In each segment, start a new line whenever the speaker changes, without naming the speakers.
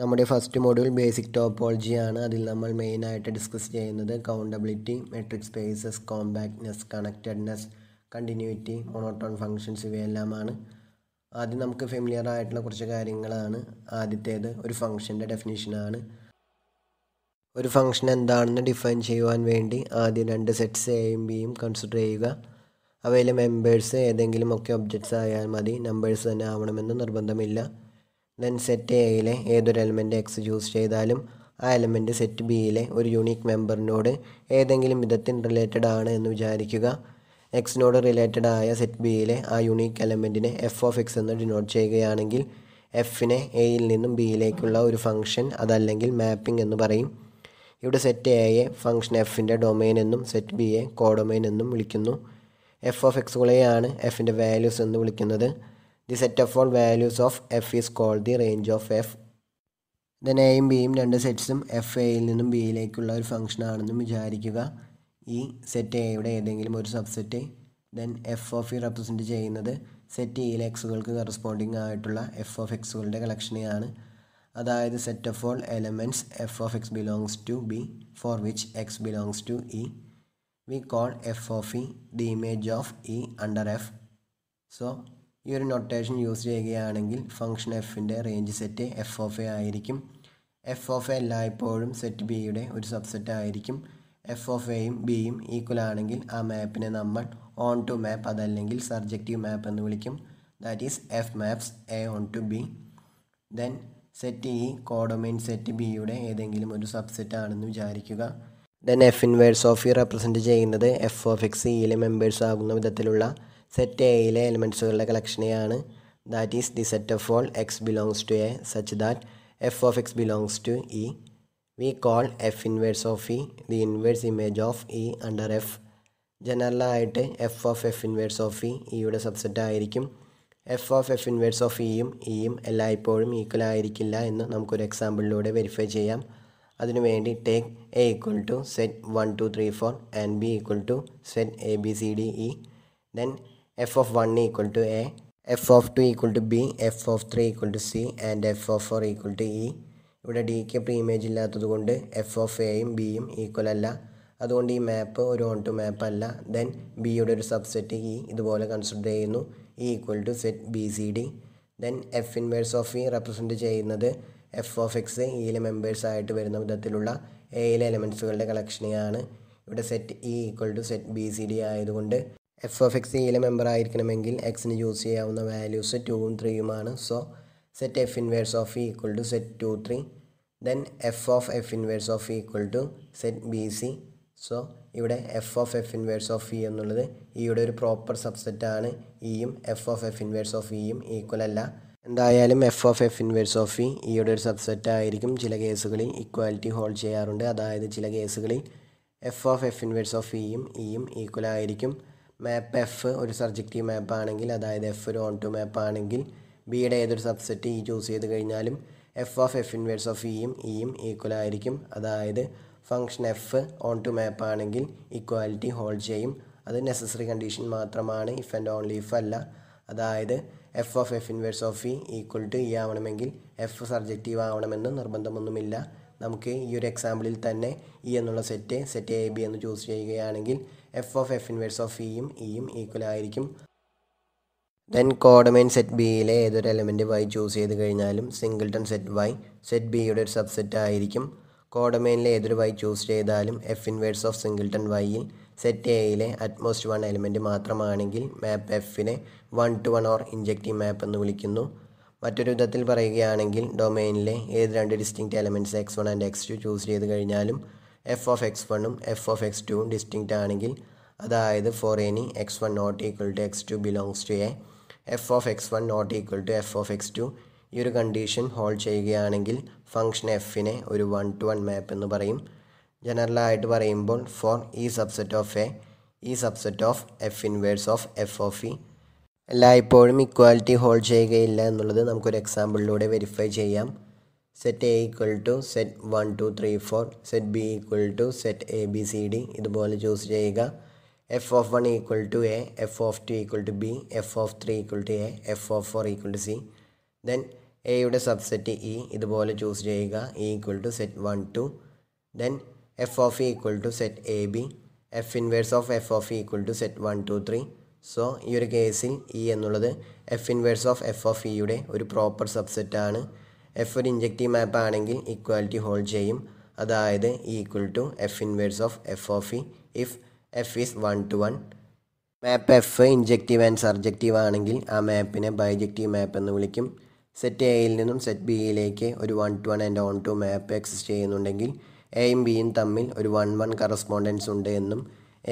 നമ്മുടെ first module basic ടോപ്പോളജിയാണ് അതിൽ നമ്മൾ മെയിനായിട്ട് ഡിസ്കസ് ചെയ്യുന്നത് countability metric spaces compactness connectedness continuity monotone functions ഇവയെല്ലാമാണ് ആദ്യം നമുക്ക് ഫെമിലിയർ ആയിട്ടുള്ള കുറച്ച് കാര്യങ്ങളാണ് ആദ്യത്തേത് ഒരു ഫംഗ്ഷൻ്റെ ഡെഫിനിഷനാണ് ഒരു ഫംഗ്ഷൻ എന്താണെന്ന് ഡിഫൈൻ ചെയ്യുവാൻ വേണ്ടി ആദ്യം രണ്ട് സെറ്റ്സ് എയും ബിയും കൺസിഡർ ചെയ്യുക അവയിലെ മെമ്പേഴ്സ് ഏതെങ്കിലുമൊക്കെ ഒബ്ജക്ട്സ് ആയാൽ മതി നമ്പേഴ്സ് തന്നെ ആവണമെന്ന് നിർബന്ധമില്ല ദെൻ സെറ്റ് എയിലെ ഏതൊരു എലമെൻ്റ് എക്സ് ചൂസ് ചെയ്താലും ആ എലമെൻ്റ് സെറ്റ് ബിയിലെ ഒരു യൂണീക്ക് മെമ്പറിനോട് ഏതെങ്കിലും വിധത്തിൽ റിലേറ്റഡ് ആണ് എന്ന് വിചാരിക്കുക എക്സിനോട് റിലേറ്റഡ് ആയ സെറ്റ് ബിയിലെ ആ യൂണീക്ക് എലമെൻറ്റിനെ എഫ് ഓഫ് എക്സ് എന്ന് ഡിനോട്ട് ചെയ്യുകയാണെങ്കിൽ എഫിനെ എയിൽ നിന്നും ബിയിലേക്കുള്ള ഒരു ഫംഗ്ഷൻ അതല്ലെങ്കിൽ മാപ്പിംഗ് എന്ന് പറയും ഇവിടെ സെറ്റ് എയെ ഫംഗ്ഷൻ എഫിൻ്റെ ഡൊമൈൻ എന്നും സെറ്റ് ബിയെ കോഡൊമൈൻ എന്നും വിളിക്കുന്നു എഫ് ഓഫ് എക്സുകളെയാണ് എഫിൻ്റെ വാല്യൂസ് എന്ന് വിളിക്കുന്നത് the set of all values of F is call the range of F then എയും ബിയും രണ്ട് സെറ്റ്സും എഫ് എയിൽ നിന്നും ബിയിലേക്കുള്ള ഒരു ആണെന്നും വിചാരിക്കുക ഈ സെറ്റ് എയുടെ ഏതെങ്കിലും ഒരു subset then F of E represent ചെയ്യുന്നത് സെറ്റ് ഇയിലെ എക്സുകൾക്ക് കറസ്പോണ്ടിങ് ആയിട്ടുള്ള എഫ് ഓഫ് എക്സുകളുടെ കളക്ഷനെയാണ് അതായത് set of all elements F of X belongs to B for which X belongs to E we call F of E the image of E under F so ഈ ഒരു notation use ചെയ്യുകയാണെങ്കിൽ function എഫിൻ്റെ range set F of A ആയിരിക്കും F of A എല്ലായ്പ്പോഴും set ബിയുടെ ഒരു subset ആയിരിക്കും F of എയും ബിയും ഈക്വൽ ആണെങ്കിൽ ആ മാപ്പിനെ നമ്മൾ ഓൺ ടു മാപ്പ് അതല്ലെങ്കിൽ സബ്ജക്റ്റീവ് മാപ്പ് എന്ന് വിളിക്കും that is F maps A onto B then set E codomain set ബിയുടെ ഏതെങ്കിലും ഒരു സബ്സെറ്റ് ആണെന്ന് വിചാരിക്കുക then F inverse of E represent ചെയ്യുന്നത് എഫ് ഓഫ് എക്സ് ഇയിലെ മെമ്പേഴ്സ് ആകുന്ന വിധത്തിലുള്ള സെറ്റ് എയിലെ എലിമെൻസുകളുടെ കളക്ഷനെയാണ് that is the set of all X belongs to A such that F of X belongs to E we call F inverse of E the inverse image of E under F ജനറലായിട്ട് F of F inverse of E ഇയുടെ subset ആയിരിക്കും F of F inverse of ഇയും ഇയും എല്ലായ്പ്പോഴും equal ആയിരിക്കില്ല എന്ന് നമുക്കൊരു എക്സാമ്പിളിലൂടെ വെരിഫൈ ചെയ്യാം അതിനുവേണ്ടി take A equal to set one two three four and B equal to set A B C D E then F of one equal to A F of two equal to B F of three equal to C and F of four equal to E ഇവിടെ D ഡിക്ക് preimage ഇല്ലാത്തത് കൊണ്ട് F of എയും ബിയും equal അല്ല അതുകൊണ്ട് ഈ മാപ്പ് ഒരു ഓൺ ടു മാപ്പ് അല്ല ദെൻ ബിയുടെ ഒരു സബ്സെറ്റ് ഇ e ഇതുപോലെ കൺസിഡർ ചെയ്യുന്നു E equal to set B C D then F inverse of E represent ചെയ്യുന്നത് എഫ് ഓഫ് എക്സ് ഇയിലെ മെമ്പേഴ്സ് ആയിട്ട് വരുന്ന വിധത്തിലുള്ള എയിലെ എലമെൻസുകളുടെ കളക്ഷനെയാണ് ഇവിടെ set E equal to set B C D ആയതുകൊണ്ട് എഫ് ഓഫ് എക്സ് ഇയിലെ മെമ്പർ ആയിരിക്കണമെങ്കിൽ എക്സിന് യൂസ് ചെയ്യാവുന്ന വാല്യൂസ് ടൂവും ത്രീയുമാണ് so set F inverse of E equal to set two three then F of F inverse of E equal to set B C so ഇവിടെ F of F inverse of E എന്നുള്ളത് ഇയുടെ ഒരു proper സബ്സെറ്റാണ് ഇയും F of F inverse of ഇയും equal അല്ല എന്തായാലും F of F inverse of E ഇയുടെ ഒരു സബ്സെറ്റ് ആയിരിക്കും ചില കേസുകളിൽ ഇക്വാലിറ്റി ഹോൾഡ് ചെയ്യാറുണ്ട് അതായത് ചില കേസുകളിൽ F of F inverse of ഇയും ഇയും ഈക്വൽ ആയിരിക്കും മാപ്പ് എഫ് ഒരു സബ്ജക്റ്റീവ് മാപ്പ് ആണെങ്കിൽ അതായത് എഫ് ഒരു ഓൺ ടു മാപ്പ് ആണെങ്കിൽ ബിയുടെ ഏതൊരു സബ്സെറ്റ് ഇ ചൂസ് ചെയ്ത് കഴിഞ്ഞാലും F of F inverse of ഇയും ഇയും ഈക്വൽ ആയിരിക്കും അതായത് function F onto map ആണെങ്കിൽ ഇക്വാലിറ്റി ഹോൾഡ് ചെയ്യും അത് നെസസറി കണ്ടീഷൻ മാത്രമാണ് ഇഫ് ആൻഡ് ഓൺലി ഇഫ് അല്ല അതായത് F of F inverse of E equal to E ആവണമെങ്കിൽ എഫ് സബ്ജക്റ്റീവ് ആവണമെന്ന് നിർബന്ധമൊന്നുമില്ല നമുക്ക് ഈ ഒരു എക്സാമ്പിളിൽ തന്നെ ഇ e എന്നുള്ള സെറ്റ് സെറ്റ് എ ബി എന്ന് ചൂസ് ചെയ്യുകയാണെങ്കിൽ F of F inverse of ഇയും ഇയും ഈക്വൽ ആയിരിക്കും ദെൻ കോഡമൈൻ സെറ്റ് ബിയിലെ ഏതൊരു എലമെൻറ്റ് വൈ ചൂസ് ചെയ്ത് കഴിഞ്ഞാലും സിംഗിൾട്ടൺ സെറ്റ് വൈ സെറ്റ് ബിയുടെ ഒരു സബ്സെറ്റ് ആയിരിക്കും കോഡമൈനിലെ ഏതൊരു വൈ ചൂസ് ചെയ്താലും എഫ് ഇൻവേഴ്സ് ഓഫ് സിംഗിൾട്ടൺ വൈയിൽ സെറ്റ് എയിലെ അറ്റ്മോസ്റ്റ് വൺ എലമെൻറ്റ് മാത്രമാണെങ്കിൽ മാപ്പ് എഫിനെ one to one or injective map എന്ന് വിളിക്കുന്നു മറ്റൊരു വിധത്തിൽ പറയുകയാണെങ്കിൽ ഡൊമൈനിലെ ഏത് രണ്ട് distinct elements X one and X two choose ചെയ്ത് കഴിഞ്ഞാലും എഫ് ഓഫ് എക്സ് വണ്ണും എഫ് ഓഫ് എക്സ് ടുവും ഡിസ്റ്റിങ്റ്റ് ആണെങ്കിൽ അതായത് for any X one not equal to X two belongs to A F of X one not equal to F of X two ഈ ഒരു condition hold ചെയ്യുകയാണെങ്കിൽ function എഫിനെ ഒരു one to one മാപ്പ് എന്ന് പറയും ജനറലായിട്ട് പറയുമ്പോൾ ഫോർ ഈ സബ്സെറ്റ് ഓഫ് എ ഈ subset of F inverse of F of E എല്ലായ്പ്പോഴും ഇക്വാലിറ്റി ഹോൾഡ് ചെയ്യുകയില്ല എന്നുള്ളത് നമുക്കൊരു എക്സാമ്പിളിലൂടെ വെരിഫൈ ചെയ്യാം set A equal to set one two three four set B equal to set A B C D ഇതുപോലെ choose ചെയ്യുക F of one equal to A F of two equal to B F of three equal to A F of four equal to C then എയുടെ subset E ഇതുപോലെ choose ചെയ്യുക E equal to set one two then F of equal to set A B F inverse of F of equal to set one two three so ഈ ഒരു കേസിൽ E e എന്നുള്ളത് F inverse of F of ഇയുടെ ഒരു proper സബ്സെറ്റാണ് F ഒരു injective map ആണെങ്കിൽ equality hold ചെയ്യും അതായത് E equal to F inverse of F of E if F is one to one map F injective and surjective ആണെങ്കിൽ ആ മാപ്പിനെ bijective മാപ്പ് എന്ന് വിളിക്കും സെറ്റ് എയിൽ നിന്നും സെറ്റ് ബിയിലേക്ക് ഒരു one to one and onto map exist ചെയ്യുന്നുണ്ടെങ്കിൽ എയും ബിയും തമ്മിൽ ഒരു വൺ വൺ കറസ്പോണ്ടൻസ് ഉണ്ട് എന്നും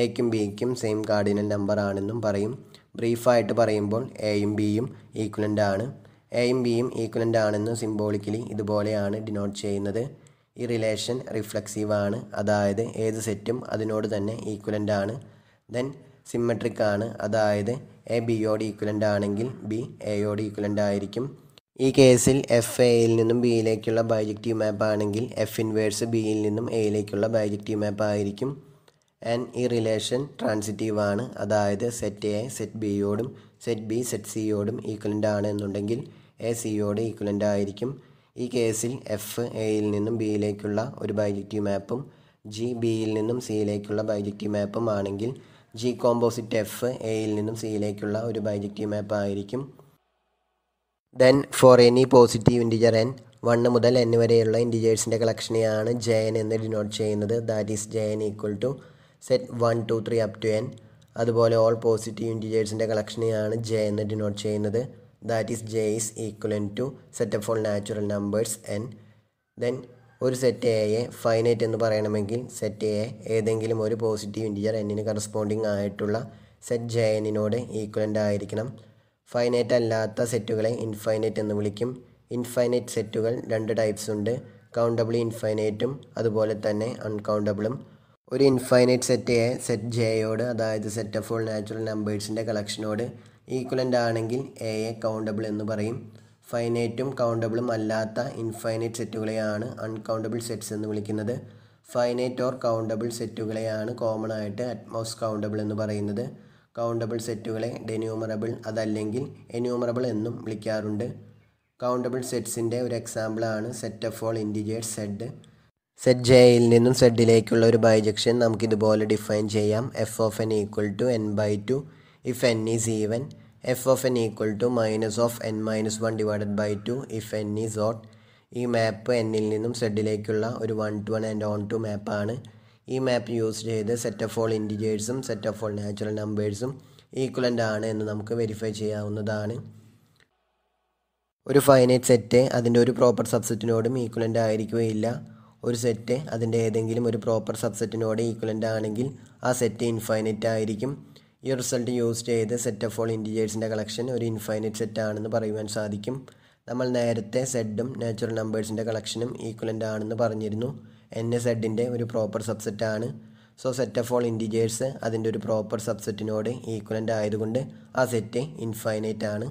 എക്കും ബിക്കും സെയിം കാർഡിനൽ നമ്പർ ആണെന്നും പറയും ബ്രീഫായിട്ട് പറയുമ്പോൾ എയും ബിയും ഈക്വലൻ്റ് ആണ് എയും ബിയും ഈക്വലൻ്റ് ആണെന്ന് സിംബോളിക്കലി ഇതുപോലെയാണ് ഡിനോട്ട് ചെയ്യുന്നത് ഈ റിലേഷൻ റിഫ്ലക്സീവ് ആണ് അതായത് ഏത് സെറ്റും അതിനോട് തന്നെ ഈക്വലൻ്റ് ആണ് ദെൻ സിമ്മട്രിക് ആണ് അതായത് എ ബിയോട് ഈക്വലൻ്റ് ആണെങ്കിൽ ബി എയോട് ഈക്വലൻ്റ് ആയിരിക്കും ഈ കേസിൽ എഫ് എയിൽ നിന്നും ബിയിലേക്കുള്ള ബൈജക്റ്റീവ് മാപ്പ് ആണെങ്കിൽ എഫ് ഇൻവേഴ്സ് ബിയിൽ നിന്നും എയിലേക്കുള്ള ബൈജക്റ്റീവ് മാപ്പ് ആയിരിക്കും ആൻഡ് ഈ റിലേഷൻ ട്രാൻസിറ്റീവ് ആണ് അതായത് സെറ്റ് എ സെറ്റ് ബിയോടും സെറ്റ് ബി സെറ്റ് സിയോടും ഈക്വലൻ്റ് ആണ് എന്നുണ്ടെങ്കിൽ എ സിയോട് ഈക്വലൻ്റ് ആയിരിക്കും ഈ കേസിൽ എഫ് എയിൽ നിന്നും ബിയിലേക്കുള്ള ഒരു ബൈജക്റ്റീവ് മാപ്പും ജി ബിയിൽ നിന്നും സിയിലേക്കുള്ള ബൈജക്റ്റീവ് മാപ്പും ആണെങ്കിൽ ജി കോമ്പോസിറ്റ് എഫ് എയിൽ നിന്നും സിയിലേക്കുള്ള ഒരു ബൈജക്റ്റീവ് മാപ്പ് ആയിരിക്കും then for any positive integer N വണ്ണ് മുതൽ എൻ വരെയുള്ള ഇൻഡിജേഴ്സിൻ്റെ കളക്ഷനെയാണ് ജെ എൻ എന്ന് ഡിനോട്ട് ചെയ്യുന്നത് that is J N equal to set one two three up to N അതുപോലെ ഓൾ പോസിറ്റീവ് ഇൻഡിജേഴ്സിൻ്റെ കളക്ഷനെയാണ് ജെ എന്ന് ഡിനോട്ട് ചെയ്യുന്നത് that is J is equal to set of all natural numbers N then ഒരു set എയെ finite എന്ന് പറയണമെങ്കിൽ set A ഏതെങ്കിലും ഒരു പോസിറ്റീവ് ഇൻറ്റിജർ എന്നിന് കറസ്പോണ്ടിങ് ആയിട്ടുള്ള സെറ്റ് ജെ എന്നിനോട് ഈക്വലൻ്റ് ആയിരിക്കണം ഫൈനൈറ്റ് അല്ലാത്ത സെറ്റുകളെ ഇൻഫൈനൈറ്റ് എന്ന് വിളിക്കും ഇൻഫൈനൈറ്റ് സെറ്റുകൾ രണ്ട് ടൈപ്സ് ഉണ്ട് കൗണ്ടബിൾ ഇൻഫൈനൈറ്റും അതുപോലെ തന്നെ അൺകൗണ്ടബിളും ഒരു ഇൻഫൈനൈറ്റ് സെറ്റ് എ സെറ്റ് ജെയോട് അതായത് സെറ്റ് ഓഫ് ഓൾ നാച്ചുറൽ നമ്പേഴ്സിൻ്റെ കളക്ഷനോട് ഈക്വലൻ്റ് ആണെങ്കിൽ എ എ കൗണ്ടബിൾ എന്ന് പറയും ഫൈനൈറ്റും കൗണ്ടബിളും അല്ലാത്ത ഇൻഫൈനൈറ്റ് സെറ്റുകളെയാണ് അൺകൗണ്ടബിൾ സെറ്റ്സ് എന്ന് വിളിക്കുന്നത് ഫൈനൈറ്റ് ഓർ കൗണ്ടബിൾ സെറ്റുകളെയാണ് കോമൺ ആയിട്ട് അറ്റ്മോസ് കൗണ്ടബിൾ എന്ന് പറയുന്നത് കൗണ്ടബിൾ സെറ്റുകളെ ഡെന്യൂമറബിൾ അതല്ലെങ്കിൽ എന്യൂമറബിൾ എന്നും വിളിക്കാറുണ്ട് കൗണ്ടബിൾ സെറ്റ്സിൻ്റെ ഒരു എക്സാമ്പിളാണ് set of all integers Z set ജെയിൽ നിന്നും സെഡിലേക്കുള്ള ഒരു ബൈജക്ഷൻ നമുക്കിതുപോലെ ഡിഫൈൻ ചെയ്യാം f of n equal to n by two if n is even, f of n equal to minus of n minus one divided by two if n is odd ഈ map എന്നിൽ നിന്നും സെഡിലേക്കുള്ള ഒരു one to one and onto മാപ്പാണ് ഈ map use ചെയ്ത് set of all ഇൻഡിജേഴ്സും set of all natural നമ്പേഴ്സും ഈക്വലൻ്റ് ആണ് എന്ന് നമുക്ക് വെരിഫൈ ചെയ്യാവുന്നതാണ് ഒരു ഫൈനൈറ്റ് സെറ്റ് അതിൻ്റെ ഒരു പ്രോപ്പർ സബ്സെറ്റിനോടും ഈക്വലൻ്റ് ആയിരിക്കുകയില്ല ഒരു സെറ്റ് അതിൻ്റെ ഏതെങ്കിലും ഒരു പ്രോപ്പർ സബ്സെറ്റിനോട് ഈക്വലൻ്റ് ആണെങ്കിൽ ആ സെറ്റ് ഇൻഫൈനൈറ്റ് ആയിരിക്കും ഈ റിസൾട്ട് യൂസ് ചെയ്ത് സെറ്റ് ഓഫ് ഓൾ ഇൻറ്റീജേഴ്സിൻ്റെ കളക്ഷൻ ഒരു ഇൻഫൈനൈറ്റ് സെറ്റ് ആണെന്ന് പറയുവാൻ സാധിക്കും നമ്മൾ നേരത്തെ സെഡും നാച്ചുറൽ നമ്പേഴ്സിൻ്റെ കളക്ഷനും ഈക്വലൻ്റ് ആണെന്ന് പറഞ്ഞിരുന്നു എൻ എസ് സെഡിൻ്റെ ഒരു പ്രോപ്പർ സബ്സെറ്റ് ആണ് so set of all integers അതിൻ്റെ ഒരു പ്രോപ്പർ സബ്സെറ്റിനോട് ഈക്വലൻ്റ് ആയതുകൊണ്ട് ആ സെറ്റ് ഇൻഫൈനൈറ്റ് ആണ്